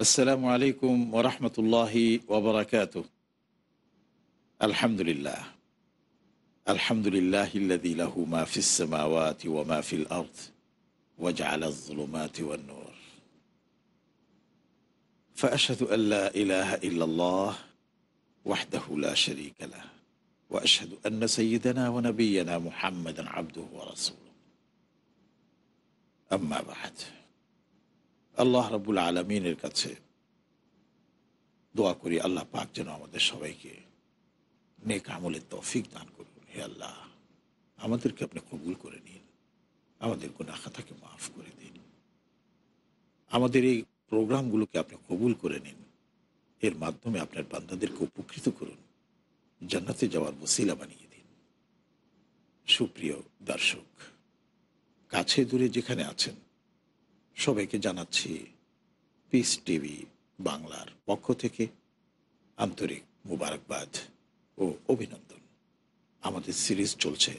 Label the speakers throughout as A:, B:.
A: السلام عليكم ورحمة الله وبركاته الحمد لله الحمد لله الذي له ما في السماوات وما في الأرض وجعل الظلمات والنور فأشهد أن لا إله إلا الله وحده لا شريك له وأشهد أن سيدنا ونبينا محمدا عبده ورسوله أما بعد আল্লাহ রবুল আলমিনের কাছে দোয়া করি আল্লাহ পাক যেন আমাদের সবাইকে নেক আমলের তৌফিক দান করুন হে আল্লাহ আমাদেরকে আপনি কবুল করে নিন আমাদের কোনো আখাতাকে মাফ করে দিন আমাদের এই প্রোগ্রামগুলোকে আপনি কবুল করে নিন এর মাধ্যমে আপনার বান্ধাদেরকে উপকৃত করুন জান্নাতে যাওয়ার বসিলা বানিয়ে দিন সুপ্রিয় দর্শক কাছে দূরে যেখানে আছেন সবাইকে জানাচ্ছি পিস টিভি বাংলার পক্ষ থেকে আন্তরিক মুবারকবাদ ও অভিনন্দন আমাদের সিরিজ চলছে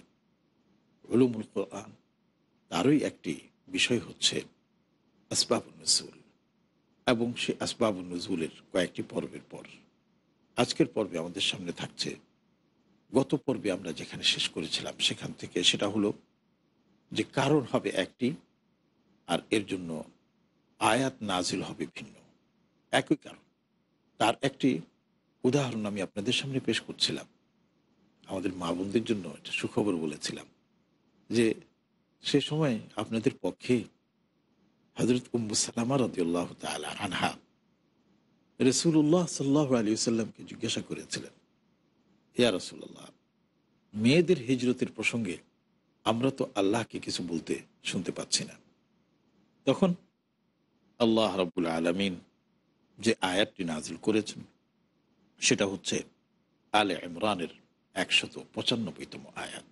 A: হলুমুল কোরআন তারই একটি বিষয় হচ্ছে আসবাবুল নজরুল এবং সে আসবাবুল নজরুলের কয়েকটি পর্বের পর আজকের পর্বে আমাদের সামনে থাকছে গত পর্বে আমরা যেখানে শেষ করেছিলাম সেখান থেকে সেটা হলো যে কারণ হবে একটি আর এর জন্য আয়াত নাজিল হবে ভিন্ন একই কারণ তার একটি উদাহরণ আমি আপনাদের সামনে পেশ করছিলাম আমাদের মা বোনদের জন্য একটা সুখবর বলেছিলাম যে সে সময় আপনাদের পক্ষে হজরত উম্মু সালামা রদিউল্লাহ তালা আনহা রসুল্লাহ সাল্লাহ আলী সাল্লামকে জিজ্ঞাসা করেছিলেন ইয়া রসুল্লাহ মেয়েদের হিজরতের প্রসঙ্গে আমরা তো আল্লাহকে কিছু বলতে শুনতে পাচ্ছি না তখন আল্লাহ রাবুল আলমিন যে আয়াতটি নাজিল করেছেন সেটা হচ্ছে আলে ইমরানের একশত পঁচানব্বইতম আয়াত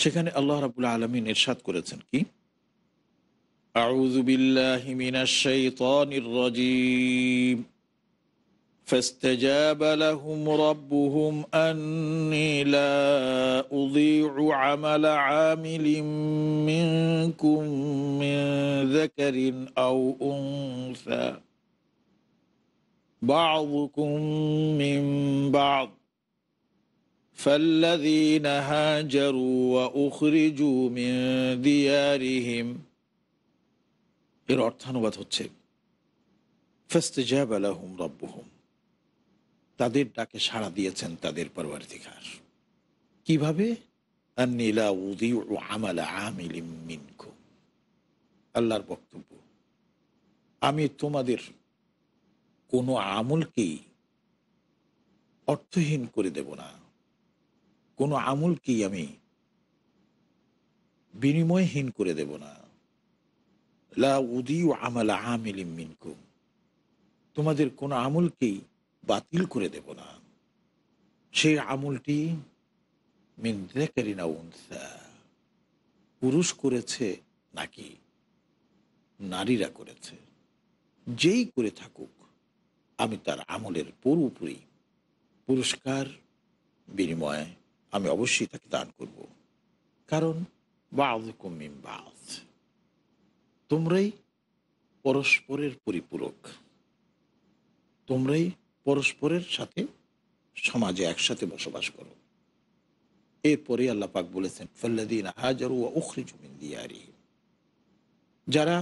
A: সেখানে আল্লাহ রাবুল আলমিন এরশাদ করেছেন কি আউজুবিল্লাহ فاستجاب لهم ربهم أني لا أضيع عمل عامل منكم من ذكر أو أنثى بعضكم من بعض فالذين هاجروا وأخرجوا من ديارهم এর অর্থানুবাদ হচ্ছে ফাস্তেজাব রব্বুহুম তাদের ডাকে সাড়া দিয়েছেন তাদের পরবর্তীকার কিভাবে আল্লাহর বক্তব্য আমি তোমাদের কোনো আমলকেই অর্থহীন করে দেব না কোনো আমলকেই আমি বিনিময়হীন করে দেব না লা উদি ও আমালা আমিলিম মিনকুম তোমাদের কোনো আমলকেই বাতিল করে দেব না সেই আমলটি মিন্দ্রেকারিনা উনসা পুরুষ করেছে নাকি নারীরা করেছে যেই করে থাকুক আমি তার আমলের পুরোপুরি পুরস্কার বিনিময়ে আমি অবশ্যই তাকে দান করব কারণ বাউকুমিম বাস তোমরাই পরস্পরের পরিপূরক তোমরাই পরস্পরের সাথে সমাজে একসাথে বসবাস করো এরপরে আল্লাপাক বলেছেন ফল্লাদিন হাজার ও উখরি জমিন যারা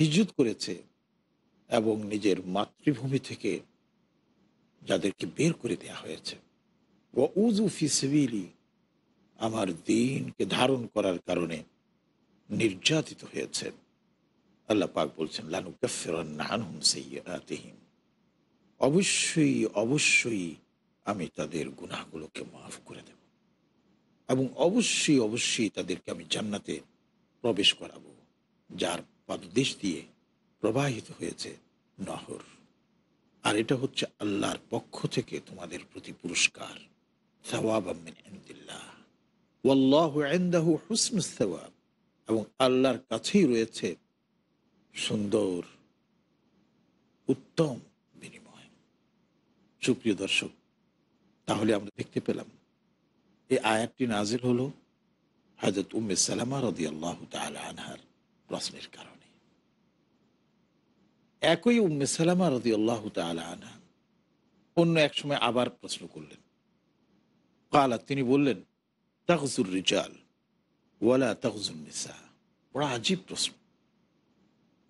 A: হিজুত করেছে এবং নিজের মাতৃভূমি থেকে যাদেরকে বের করে দেয়া হয়েছে ও উজু ফিসবিলি আমার দিনকে ধারণ করার কারণে নির্যাতিত হয়েছেন আল্লাহ পাক বলছেন লানু গফেরান আনহুম সেইয়াতিহিম অবশ্যই অবশ্যই আমি তাদের গুনাহগুলোকে মাফ করে দেব এবং অবশ্যই অবশ্যই তাদেরকে আমি জান্নাতে প্রবেশ করাবো যার পাদদেশ দিয়ে প্রবাহিত হয়েছে নহর আর এটা হচ্ছে আল্লাহর পক্ষ থেকে তোমাদের প্রতি পুরস্কার এবং আল্লাহর কাছেই রয়েছে সুন্দর উত্তম সুপ্রিয় দর্শক তাহলে আমরা দেখতে পেলাম এই আয়াতটি নাজিল হল হাজরত উম্মে সালামা রদি আল্লাহ আনহার প্রশ্নের কারণে একই উম্মে সালামা রদি আল্লাহ আনহা অন্য এক সময় আবার প্রশ্ন করলেন কালা তিনি বললেন তাকজুর রিজাল ওয়ালা তাকজুর নিসা বড় আজীব প্রশ্ন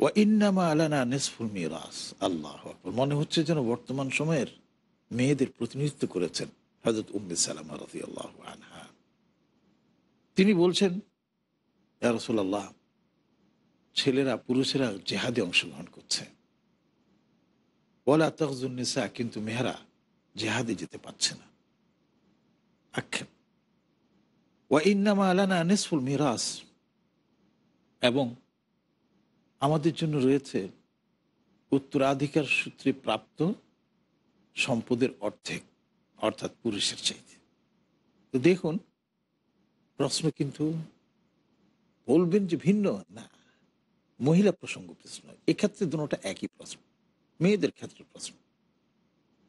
A: ওয়া ইন্নামা আলানা নিসফুল মিরাস আল্লাহ মনে হচ্ছে যেন বর্তমান সময়ের মেয়েদের প্রতিনিধিত্ব করেছেন হজরত উম্মে সালামা রাজি আল্লাহ আনহা তিনি বলছেন রসুল্লাহ ছেলেরা পুরুষেরা জেহাদে অংশগ্রহণ করছে ওলা তকজুন্নেসা কিন্তু মেহরা জেহাদে যেতে পারছে না আক্ষেপ ওয়া ইন্নামা আলানা নেসফুল মিরাস এবং আমাদের জন্য রয়েছে উত্তরাধিকার সূত্রে প্রাপ্ত সম্পদের অর্ধেক অর্থাৎ পুরুষের চাইতে তো দেখুন প্রশ্ন কিন্তু বলবেন যে ভিন্ন না মহিলা প্রসঙ্গ প্রশ্ন এক্ষেত্রে দুটা একই প্রশ্ন মেয়েদের ক্ষেত্রে প্রশ্ন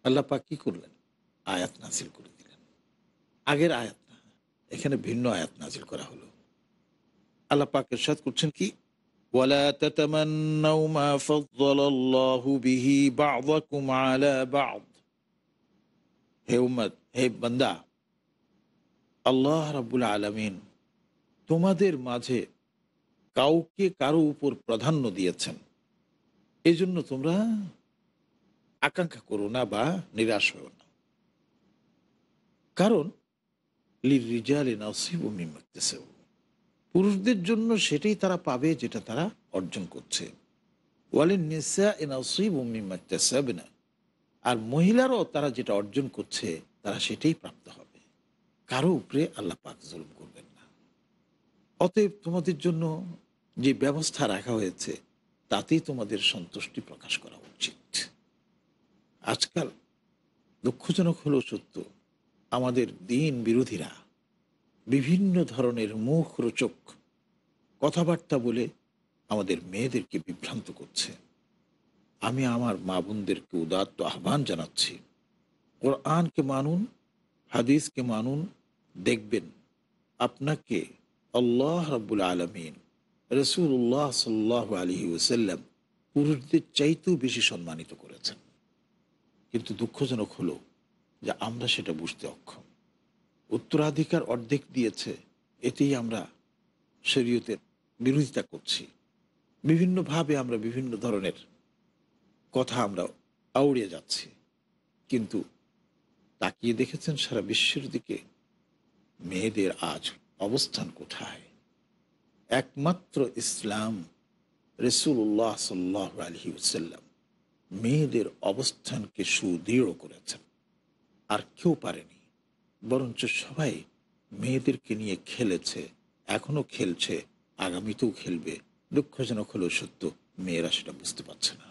A: আল্লাহ কি করলেন আয়াত নাসিল করে দিলেন আগের আয়াত না এখানে ভিন্ন আয়াত নাসিল করা হলো আল্লাহ পাক করছেন কি ولا تتمنوا ما বা হে উম্মদ হে বান্দা আল্লাহ রাবুল আলমিন তোমাদের মাঝে কাউকে কারো উপর প্রাধান্য দিয়েছেন এই জন্য তোমরা আকাঙ্ক্ষা করো না বা নিরাশ হও না কারণ লির রিজাল পুরুষদের জন্য সেটাই তারা পাবে যেটা তারা অর্জন করছে ওয়ালিন নিসা এ নাসিব মিমাকতেসাবে না আর মহিলারাও তারা যেটা অর্জন করছে তারা সেটাই প্রাপ্ত হবে কারো উপরে আল্লাহ পাক জুলুম করবেন না অতএব তোমাদের জন্য যে ব্যবস্থা রাখা হয়েছে তাতেই তোমাদের সন্তুষ্টি প্রকাশ করা উচিত আজকাল দুঃখজনক হলো সত্য আমাদের দিন বিরোধীরা বিভিন্ন ধরনের মুখ রোচক কথাবার্তা বলে আমাদের মেয়েদেরকে বিভ্রান্ত করছে আমি আমার মা বোনদেরকে উদাত্ত আহ্বান জানাচ্ছি কোরআনকে মানুন হাদিসকে মানুন দেখবেন আপনাকে আল্লাহ রব্বুল আলমিন রসুল্লাহ সাল্লাহ আলহি ওসাল্লাম পুরুষদের চাইতেও বেশি সম্মানিত করেছেন কিন্তু দুঃখজনক হলো যে আমরা সেটা বুঝতে অক্ষম উত্তরাধিকার অর্ধেক দিয়েছে এতেই আমরা শরীয়তের বিরোধিতা করছি বিভিন্নভাবে আমরা বিভিন্ন ধরনের কথা আমরা আউড়িয়ে যাচ্ছি কিন্তু তাকিয়ে দেখেছেন সারা বিশ্বের দিকে মেয়েদের আজ অবস্থান কোথায় একমাত্র ইসলাম রসুল্লাহ সাল্লাহ আলহি সাল্লাম মেয়েদের অবস্থানকে সুদৃঢ় করেছেন আর কেউ পারেনি বরঞ্চ সবাই মেয়েদেরকে নিয়ে খেলেছে এখনও খেলছে আগামীতেও খেলবে দুঃখজনক হলেও সত্য মেয়েরা সেটা বুঝতে পারছে না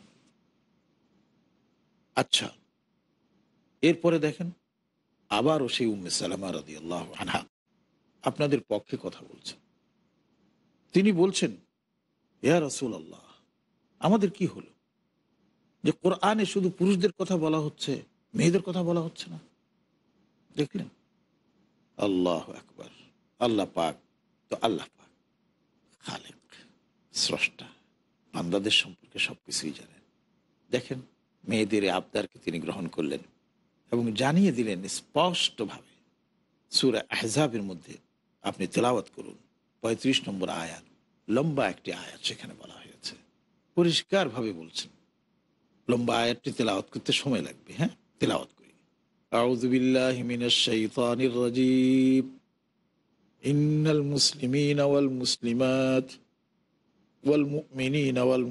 A: আচ্ছা এরপরে দেখেন আবারও সেই উম্মে সালামা রাজি আল্লাহ আনহা আপনাদের পক্ষে কথা বলছেন তিনি বলছেন ইয়া রসুল আল্লাহ আমাদের কি হলো যে কোরআনে শুধু পুরুষদের কথা বলা হচ্ছে মেয়েদের কথা বলা হচ্ছে না দেখলেন আল্লাহ একবার আল্লাহ পাক তো আল্লাহ পাক খালেক স্রষ্টা বান্দাদের সম্পর্কে সব কিছুই জানেন দেখেন মেয়েদের আবদারকে তিনি গ্রহণ করলেন এবং জানিয়ে দিলেন স্পষ্টভাবে সুরা আহজাবের মধ্যে আপনি তেলাওয়াত করুন পঁয়ত্রিশ নম্বর আয়াত লম্বা একটি আয়াত সেখানে বলা হয়েছে পরিষ্কারভাবে বলছেন লম্বা আয়াতটি তেলাওয়াত করতে সময় লাগবে হ্যাঁ তেলাওয়াত করি আউজুবিল্লাহ হিমিনাশাইতানির মুসলিমিন মুসলিমাত ওয়াল মুমিনিন ওয়াল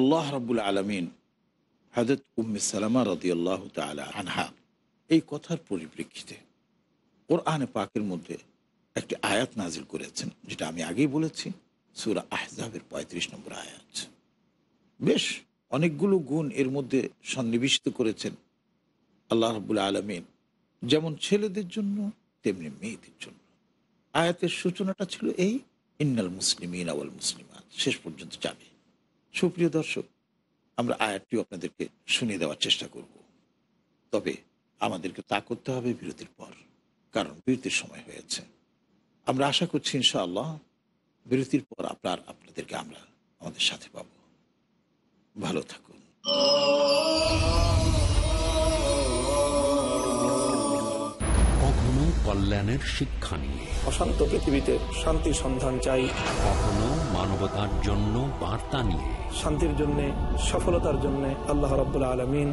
A: আল্লাহ রাবুল আলমিন হাজরত উম্মে সালামা রাজি আল্লাহ আনহা এই কথার পরিপ্রেক্ষিতে ওর আনে পাকের মধ্যে একটি আয়াত নাজিল করেছেন যেটা আমি আগেই বলেছি সুরা আহজাবের ৩৫ নম্বর আয়াত বেশ অনেকগুলো গুণ এর মধ্যে সন্নিবিষ্ট করেছেন আল্লাহ রাবুল আলমিন যেমন ছেলেদের জন্য তেমনি মেয়েদের জন্য আয়াতের সূচনাটা ছিল এই ইন্নাল মুসলিম ইনাওয়াল মুসলিমাত শেষ পর্যন্ত যাবে সুপ্রিয় দর্শক আমরা আয়াতটিও আপনাদেরকে শুনিয়ে দেওয়ার চেষ্টা করব তবে আমাদেরকে তা করতে হবে বিরতির পর কারণ বিরতির সময় হয়েছে আমরা আশা করছি ইনশাআল্লাহ বিরতির পর আপনার আপনাদেরকে আমরা আমাদের সাথে পাব ভালো থাকুন কখনো কল্যাণের শিক্ষা নিয়ে অশান্ত পৃথিবীতে শান্তি সন্ধান চাই কখনো মানবতার জন্য বার্তা নিয়ে শান্তির জন্য সফলতার জন্য আল্লাহ রব্বুল আলমিন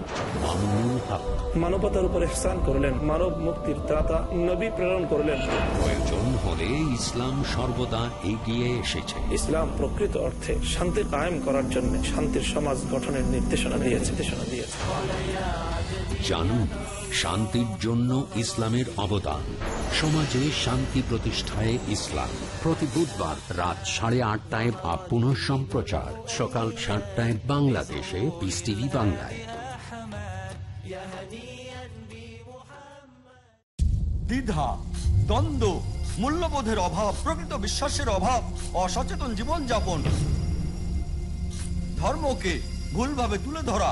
A: মানবতার উপর স্থান করলেন মানব মুক্তির ত্রাতা নবী প্রেরণ করলেন প্রয়োজন হলে ইসলাম সর্বদা এগিয়ে এসেছে ইসলাম প্রকৃত অর্থে শান্তি কায়েম করার জন্য শান্তির সমাজ গঠনের নির্দেশনা দিয়েছে নির্দেশনা দিয়েছে জানুন শান্তির জন্য ইসলামের অবদান সমাজে শান্তি প্রতিষ্ঠায় ইসলাম প্রতি বুধবার রাত সাড়ে আটটায় বা পুনঃ সম্প্রচার সকাল সাতটায় বাংলাদেশে পিস টিভি বাংলায় দ্বিধা দ্বন্দ্ব মূল্যবোধের অভাব প্রকৃত বিশ্বাসের অভাব অসচেতন জীবনযাপন ধর্মকে ভুলভাবে তুলে ধরা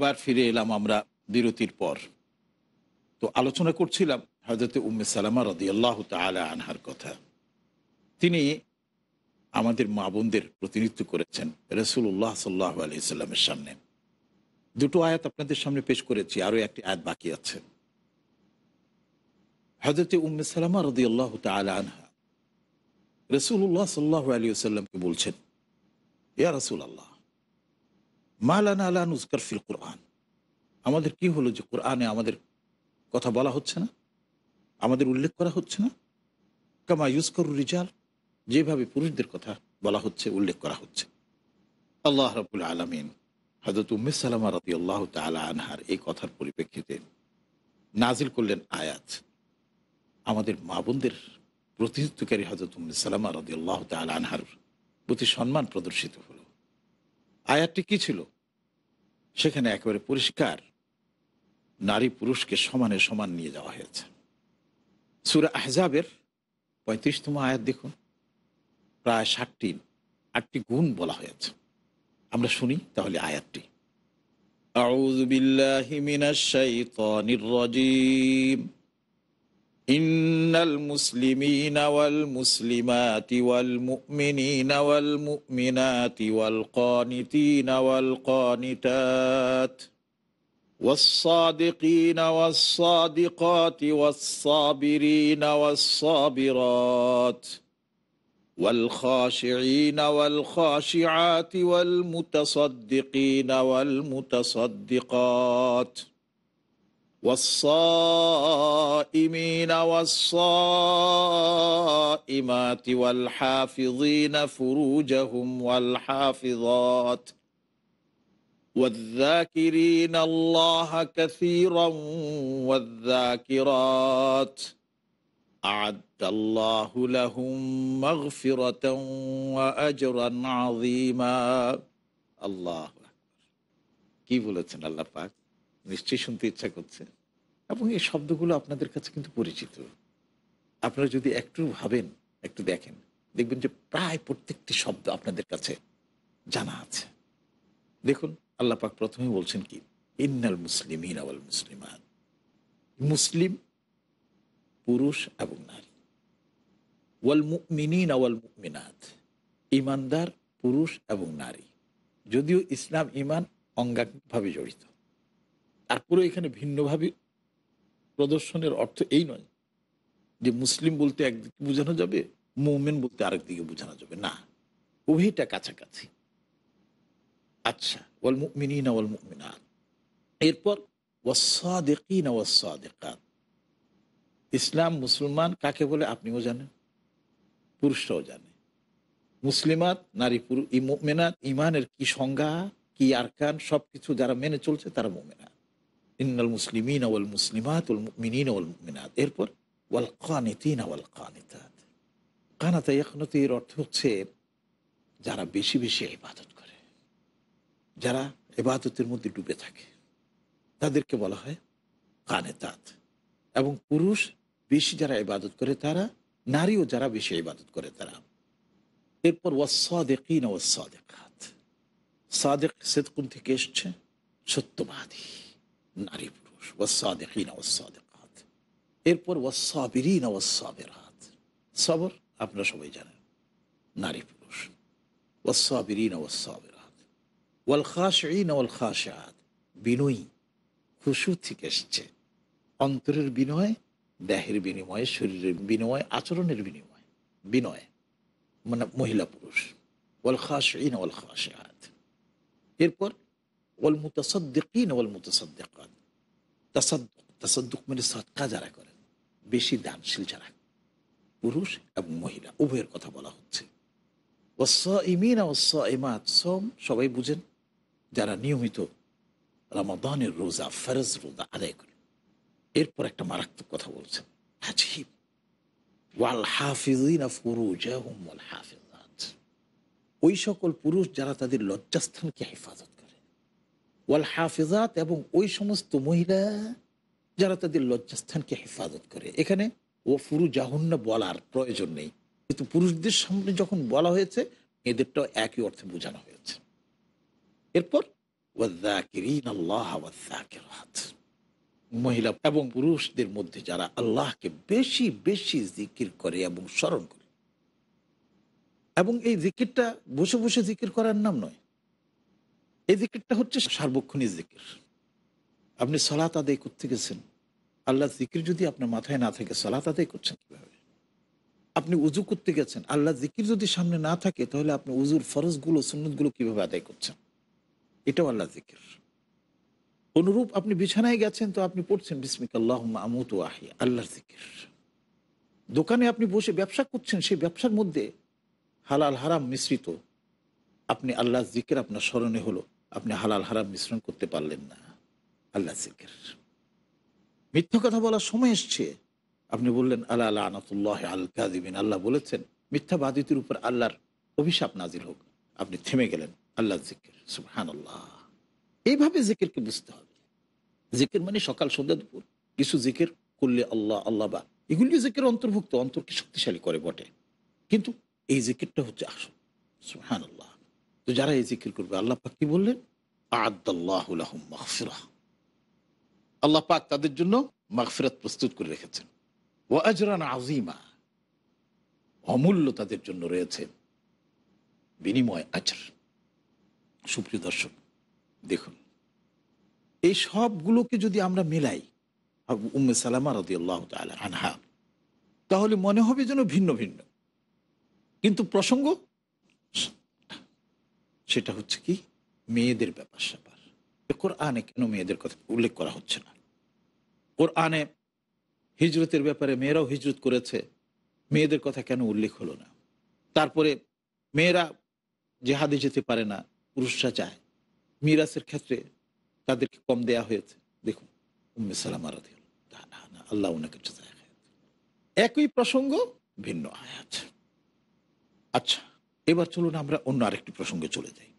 A: আবার ফিরে এলাম আমরা বিরতির পর তো আলোচনা করছিলাম হজরত উম্মে সালামা রদিয়াল্লাহ তালা আনহার কথা তিনি আমাদের মা বোনদের প্রতিনিধিত্ব করেছেন রসুল্লাহ সাল্লাহ আলিয়াল্লামের সামনে দুটো আয়াত আপনাদের সামনে পেশ করেছি আরও একটি আয়াত বাকি আছে হজরত উম্মে সালামা রদিয়াল্লাহ তালা আনহা রসুল্লাহ সাল্লাহ আলী সাল্লামকে বলছেন ইয়া রসুল আল্লাহ মালানা আলা নুজকার ফিল কোরআন আমাদের কি হলো যে কোরআনে আমাদের কথা বলা হচ্ছে না আমাদের উল্লেখ করা হচ্ছে না কামা ইউজকর রিজাল যেভাবে পুরুষদের কথা বলা হচ্ছে উল্লেখ করা হচ্ছে আল্লাহ রাবুল আলমিন হজরত উম্মে সালামা রাতি আল্লাহ তালা আনহার এই কথার পরিপ্রেক্ষিতে নাজিল করলেন আয়াত আমাদের মা বোনদের প্রতিনিধিত্বকারী হজরত উম্মে সালামা রাতি আল্লাহ তালা আনহার প্রতি সম্মান প্রদর্শিত হল আয়াতটি কি ছিল সেখানে একেবারে পরিষ্কার নারী পুরুষকে সমানে সমান নিয়ে যাওয়া হয়েছে সুরা আহজাবের পঁয়ত্রিশতম আয়াত দেখুন প্রায় ষাটটি আটটি গুণ বলা হয়েছে আমরা শুনি তাহলে আয়াতটি أعوذ بالله من الشيطان الرجيم إن المسلمين والمسلمات والمؤمنين والمؤمنات والقانتين والقانتات والصادقين والصادقات والصابرين والصابرات والخاشعين والخاشعات والمتصدقين والمتصدقات والصائمين والصائمات والحافظين فروجهم والحافظات والذاكرين الله كثيرا والذاكرات أعد الله لهم مغفرة وأجرا عظيما الله أكبر كيف لتنا الله নিশ্চয়ই শুনতে ইচ্ছা করছে এবং এই শব্দগুলো আপনাদের কাছে কিন্তু পরিচিত আপনারা যদি একটু ভাবেন একটু দেখেন দেখবেন যে প্রায় প্রত্যেকটি শব্দ আপনাদের কাছে জানা আছে দেখুন আল্লাহ পাক প্রথমে বলছেন কি ইন্নাল মুসলিম ইনাওয়াল মুসলিমান মুসলিম পুরুষ এবং নারী ওয়াল মুমিনিন আওয়াল মুমিনাত ইমানদার পুরুষ এবং নারী যদিও ইসলাম ইমান অঙ্গাঙ্গিকভাবে জড়িত পুরো এখানে ভিন্নভাবে প্রদর্শনের অর্থ এই নয় যে মুসলিম বলতে একদিকে বোঝানো যাবে মৌমেন বলতে আরেকদিকে বোঝানো যাবে না উভয়টা কাছাকাছি আচ্ছা ওয়াল না ওয়াল মুকমিনাত এরপর না ওয়াসাদ ইসলাম মুসলমান কাকে বলে আপনিও জানেন পুরুষরাও জানে মুসলিমাত নারী পুরুষ মেনাত ইমানের কি সংজ্ঞা কি আরকান সব কিছু যারা মেনে চলছে তারা মোমেনা ইন্নাল মুসলিমিন ওয়াল মুসলিমাত ওল মিনিন ওল মিনাত এরপর ওয়াল কানিতিন ওয়াল কানিতাত কানাতা ইয়াকনতির অর্থ হচ্ছে যারা বেশি বেশি ইবাদত করে যারা এবাদতের মধ্যে ডুবে থাকে তাদেরকে বলা হয় কানেতাত এবং পুরুষ বেশি যারা ইবাদত করে তারা নারীও যারা বেশি ইবাদত করে তারা এরপর ওয়াসাদেকিন ওয়াসাদেকাত সাদেক সেদকুন থেকে এসছে সত্যবাদী নারী পুরুষ ওয়াসাদেকিন ওয়াসাদেকাত এরপর ওয়াসাবিরিন ওয়াসাবেরাত সবর আপনারা সবাই জানেন নারী পুরুষ ওয়াসাবিরিন ওয়াসাবেরাত ওয়াল খাশঈন ওয়াল বিনয়ী খুশু থেকে এসছে অন্তরের বিনয় দেহের বিনিময়ে শরীরের বিনিময় আচরণের বিনিময় বিনয় মানে মহিলা পুরুষ ওয়াল খাশঈন ওয়াল খাশাত এরপর ওয়াল ওয়াল মানে সৎকা যারা করেন বেশি দানশীল যারা পুরুষ এবং মহিলা উভয়ের কথা বলা হচ্ছে সবাই বুঝেন যারা নিয়মিত রামাদানের রোজা ফেরজ রোজা আদায় করে এরপর একটা মারাত্মক কথা বলছেন ওয়াল ওই সকল পুরুষ যারা তাদের লজ্জাস্থানকে হেফাজত ওয়াল হাফিজাত এবং ওই সমস্ত মহিলা যারা তাদের লজ্জাস্থানকে হেফাজত করে এখানে ও ফুরু জাহুন্না বলার প্রয়োজন নেই কিন্তু পুরুষদের সামনে যখন বলা হয়েছে এদেরটাও একই অর্থে বোঝানো হয়েছে এরপর মহিলা এবং পুরুষদের মধ্যে যারা আল্লাহকে বেশি বেশি জিকির করে এবং স্মরণ করে এবং এই জিকিরটা বসে বসে জিকির করার নাম নয় এই জিকিরটা হচ্ছে সার্বক্ষণিক জিকির আপনি সলাত আদায় করতে গেছেন আল্লাহ জিকির যদি আপনার মাথায় না থাকে সলাত আদায় করছেন কীভাবে আপনি উজু করতে গেছেন আল্লাহ জিকির যদি সামনে না থাকে তাহলে আপনি উজুর ফরজগুলো সুন্নতগুলো কীভাবে আদায় করছেন এটাও আল্লাহ জিকির অনুরূপ আপনি বিছানায় গেছেন তো আপনি পড়ছেন বিসমিক আল্লাহ আমুত আহি আল্লাহ জিকির দোকানে আপনি বসে ব্যবসা করছেন সেই ব্যবসার মধ্যে হালাল হারাম মিশ্রিত আপনি আল্লাহ জিকির আপনার স্মরণে হলো আপনি হালাল হারাম মিশ্রণ করতে পারলেন না আল্লাহ জিকের মিথ্যা কথা বলার সময় এসছে আপনি বললেন আল্লাহ আল্লাহ আনাতুল্লাহ আল কাজিবিন আল্লাহ বলেছেন মিথ্যা বাদিতির উপর আল্লাহর অভিশাপ নাজির হোক আপনি থেমে গেলেন আল্লাহ জিকির সুবহান আল্লাহ এইভাবে জিকিরকে বুঝতে হবে জিকির মানে সকাল সন্ধ্যা দুপুর কিছু জিকির করলে আল্লাহ আল্লাহ বা এগুলি জিকির অন্তর্ভুক্ত অন্তরকে শক্তিশালী করে বটে কিন্তু এই জিকিরটা হচ্ছে আসল সুহান তো যারা এই জিকির করবে আল্লাহ পাক কি বললেন আদাল্লাহুলাহম আল্লাহ পাক তাদের জন্য মাগফিরাত প্রস্তুত করে রেখেছেন ও আজরান আজিমা অমূল্য তাদের জন্য রয়েছে বিনিময় আচার সুপ্রিয় দর্শক দেখুন এই সবগুলোকে যদি আমরা মেলাই উম্মে সালামা রদি আল্লাহ আনহা তাহলে মনে হবে যেন ভিন্ন ভিন্ন কিন্তু প্রসঙ্গ সেটা হচ্ছে কি মেয়েদের ব্যাপার স্যাপার আনে কেন মেয়েদের কথা উল্লেখ করা হচ্ছে না ওর আনে হিজরতের ব্যাপারে মেয়েরাও হিজরত করেছে মেয়েদের কথা কেন উল্লেখ হলো না তারপরে মেয়েরা জেহাদে যেতে পারে না পুরুষরা চায় মিরাসের ক্ষেত্রে তাদেরকে কম দেয়া হয়েছে দেখুন উম্মে সালাম আরাধি আল্লাহ ওনাকে একই প্রসঙ্গ ভিন্ন আয়াত আচ্ছা এবার চলুন আমরা অন্য আরেকটি প্রসঙ্গে চলে যাই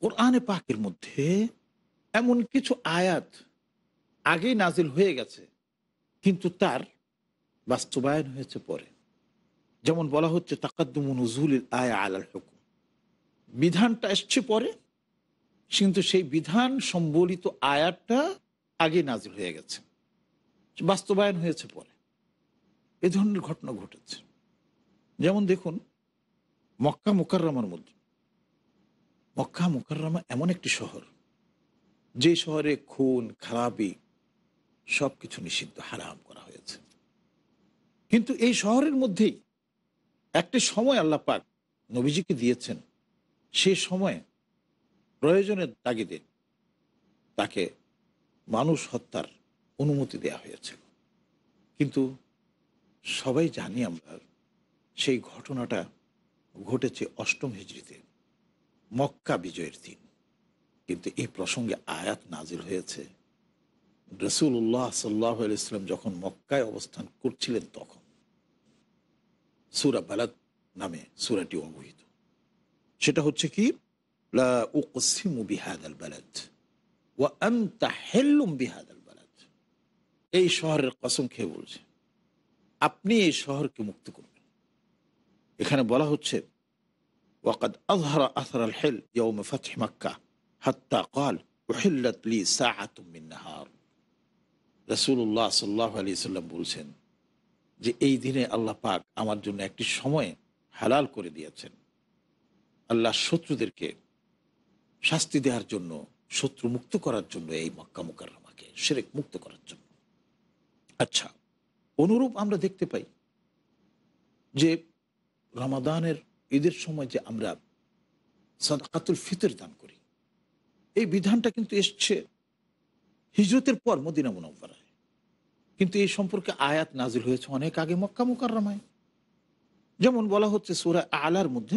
A: কোরআনে পাকের মধ্যে এমন কিছু আয়াত আগেই নাজিল হয়ে গেছে কিন্তু তার বাস্তবায়ন হয়েছে পরে যেমন বলা হচ্ছে তাকাদ্দুমুন উজুলিল আয়া আলাল হুকুম বিধানটা এসছে পরে কিন্তু সেই বিধান সম্বলিত আয়াতটা আগে নাজিল হয়ে গেছে বাস্তবায়ন হয়েছে পরে এ ধরনের ঘটনা ঘটেছে যেমন দেখুন মক্কা মুকাররামার মধ্যে মক্কা মুকাররামা এমন একটি শহর যে শহরে খুন খারাপি সব কিছু নিষিদ্ধ হারাম করা হয়েছে কিন্তু এই শহরের মধ্যেই একটি সময় আল্লাহ পাক নবীজিকে দিয়েছেন সে সময়ে প্রয়োজনের তাগিদে তাকে মানুষ হত্যার অনুমতি দেয়া হয়েছিল কিন্তু সবাই জানি আমরা সেই ঘটনাটা ঘটেছে অষ্টম হিজড়িতে মক্কা বিজয়ের দিন কিন্তু এই প্রসঙ্গে আয়াত নাজিল হয়েছে রসুল্লাহ সাল্লাহ ইসলাম যখন মক্কায় অবস্থান করছিলেন তখন সুরা বালাত নামে সুরাটি অবহিত সেটা হচ্ছে কি এই শহরের কসম খেয়ে বলছে আপনি এই শহরকে মুক্ত করুন এখানে বলা হচ্ছে ওয়াকাদ আজহার আসার আল হেল ইউম ফাতহ মাক্কা হাত্তা কল উহিল্লাত লি নাহার রাসূলুল্লাহ সাল্লাহ আলি সাল্লাম বলেছেন যে এই দিনে আল্লাহ পাক আমার জন্য একটি সময় হালাল করে দিয়েছেন আল্লাহ শত্রুদেরকে শাস্তি দেওয়ার জন্য শত্রু মুক্ত করার জন্য এই মক্কা মুকাররমাকে শিরক মুক্ত করার জন্য আচ্ছা অনুরূপ আমরা দেখতে পাই যে রামাদানের ঈদের সময় যে আমরা সাদাকাতুল ফিতর দান করি এই বিধানটা কিন্তু এসছে হিজরতের পর মদিনা মুনব্বরায় কিন্তু এই সম্পর্কে আয়াত নাজিল হয়েছে অনেক আগে মক্কা মুকাররামায় যেমন বলা হচ্ছে সুরা আলার মধ্যে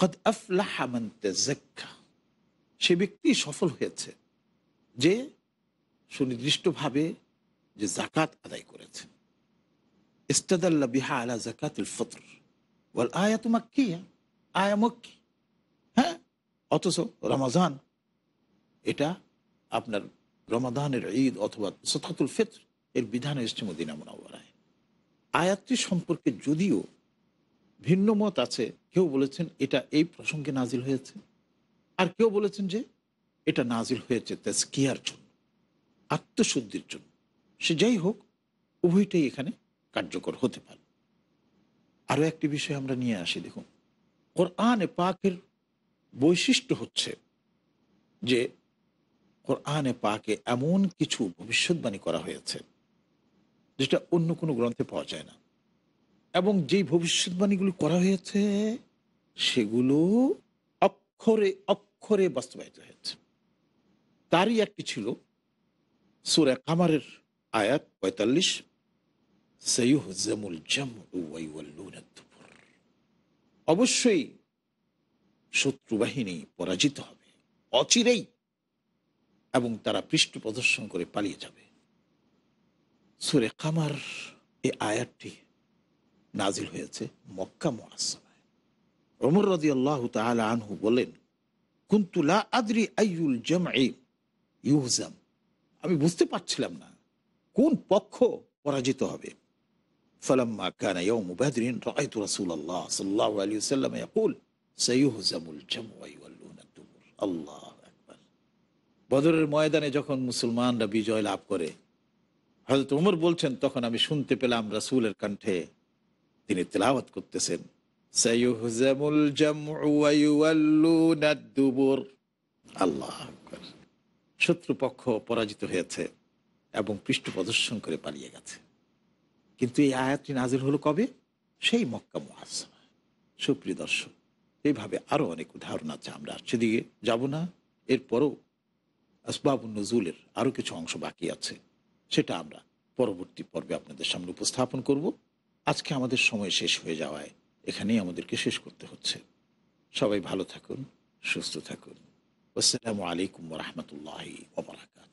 A: কদ আফলাহামান্তেজেক্ষা সে ব্যক্তি সফল হয়েছে যে সুনির্দিষ্টভাবে যে জাকাত আদায় করেছে ইস্তাদ বিহা আলা জাকাতুল ফতর আয়া আয়াতু মাক্কিয়া আয়া মক্কি হ্যাঁ অথচ রমাজান এটা আপনার রমাদানের ঈদ অথবা সথাতুল ফেত্র এর বিধান এসছে মদিনা মোনাওয়ারায় আয়াতটি সম্পর্কে যদিও ভিন্ন মত আছে কেউ বলেছেন এটা এই প্রসঙ্গে নাজিল হয়েছে আর কেউ বলেছেন যে এটা নাজিল হয়েছে তেস্কিয়ার জন্য আত্মশুদ্ধির জন্য সে যাই হোক উভয়টাই এখানে কার্যকর হতে পারে আরও একটি বিষয় আমরা নিয়ে আসি দেখুন কোরআনে পাকের বৈশিষ্ট্য হচ্ছে যে কোরআনে পাকে এমন কিছু ভবিষ্যৎবাণী করা হয়েছে যেটা অন্য কোনো গ্রন্থে পাওয়া যায় না এবং যেই ভবিষ্যৎবাণীগুলি করা হয়েছে সেগুলো অক্ষরে অক্ষরে বাস্তবায়িত হয়েছে তারই একটি ছিল সুরে কামারের আয়াত পঁয়তাল্লিশ অবশ্যই শত্রু বাহিনী পরাজিত হবে অচিরেই এবং তারা পৃষ্ঠ প্রদর্শন করে পালিয়ে যাবে সুরে কামার এ আয়াতটি নাজিল হয়েছে মক্কা মহাসমায় রমর রদি আল্লাহ আনহু বলেন কুন্তুলা আদরি আইউল জম ইউজাম আমি বুঝতে পারছিলাম না কোন পক্ষ পরাজিত হবে فلما كان يوم بدر رأيت رسول الله صلى الله عليه وسلم يقول سيهزم الجمع ويولون الدبر الله أكبر বদরের ময়দানে যখন মুসলমানরা বিজয় লাভ করে হজরত উমর বলছেন তখন আমি শুনতে পেলাম রাসূলের কণ্ঠে তিনি তেলাওয়াত করতেছেন সাইহজামুল জামউ ওয়ায়ুওয়াল্লুনা দুবুর আল্লাহ আকবার শত্রুপক্ষ পরাজিত হয়েছে এবং পৃষ্ঠ প্রদর্শন করে পালিয়ে গেছে কিন্তু এই আয়াতটি নাজির হলো কবে সেই মক্কা মহাসমা সুপ্রিয় দর্শক এইভাবে আরও অনেক উদাহরণ আছে আমরা সেদিকে যাব না এরপরও আসবাবুল নজরুলের আরও কিছু অংশ বাকি আছে সেটা আমরা পরবর্তী পর্বে আপনাদের সামনে উপস্থাপন করব আজকে আমাদের সময় শেষ হয়ে যাওয়ায় এখানেই আমাদেরকে শেষ করতে হচ্ছে সবাই ভালো থাকুন সুস্থ থাকুন আসসালামু আলাইকুম রহমতুল্লাহ ওবরাকাত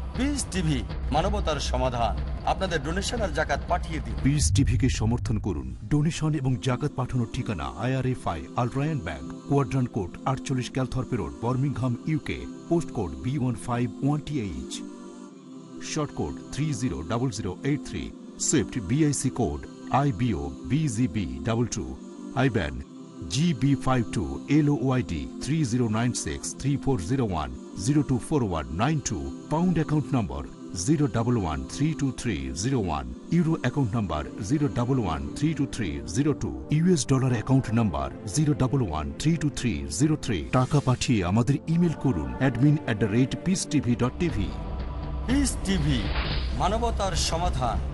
A: পিস টিভি মানবতার সমাধান আপনাদের ডোনেশন আর জাকাত পাঠিয়ে দিন পিস টিভিকে সমর্থন করুন ডোনেশন এবং জাকাত পাঠানোর ঠিকানা আইআরএফআই আলট্রায়ন ব্যাংক কোয়াড্রান কোড আটচল্লিশ Calthorpe road Birmingham UK post code B one five one T H sort code three zero double zero eight three swift BIC code I B IBO BGB double two I band GB five two L YD three zero nine six three four zero one zero two four one nine two pound account number zero double one three two three zero one euro account number zero double one three two three zero two US dollar account number zero one three two three zero three টাকা পাঠিয়ে আমাদের email করুন admin at the rate dot TV মানবতার সমাধান